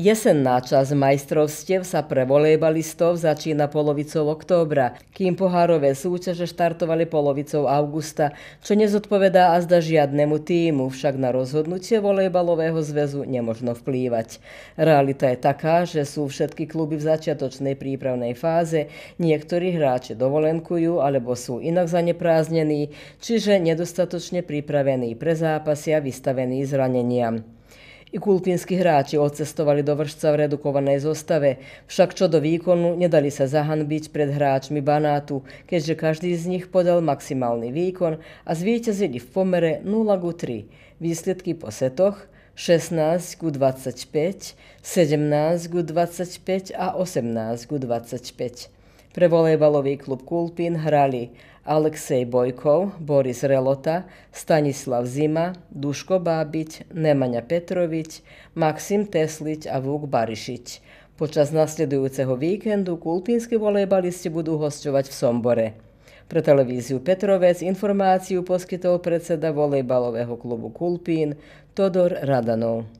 Jesenná časť majstrovstiev sa pre volejbalistov začína polovicou októbra, kým pohárové súťaže štartovali polovicou augusta, čo nezodpovedá azda žiadnemu týmu, však na rozhodnutie volejbalového zväzu nemožno vplývať. Realita je taká, že sú všetky kluby v začiatočnej prípravnej fáze, niektorí hráči dovolenkujú alebo sú inak zanepráznení, čiže nedostatočne pripravení pre zápasy a vystavení zraneniam i kultinski hráči odcestovali do Vršca v redukovanej zostave, však čo do výkonu nedali sa zahanbiť pred hráčmi Banátu, keďže každý z nich podal maximálny výkon a zvíťazili v pomere 0 k 3. Výsledky po setoch 16 k 25, 17 k 25 a 18 k 25. Pre volejbalový klub Kulpín hrali Alexej Bojkov, Boris Relota, Stanislav Zima, Duško Bábiť, Nemanja Petrovič, Maxim Teslič a Vuk Barišiť. Počas nasledujúceho víkendu kulpínsky volejbalisti budú hostovať v Sombore. Pre televíziu Petrovec informáciu poskytol predseda volejbalového klubu Kulpín Todor Radanov.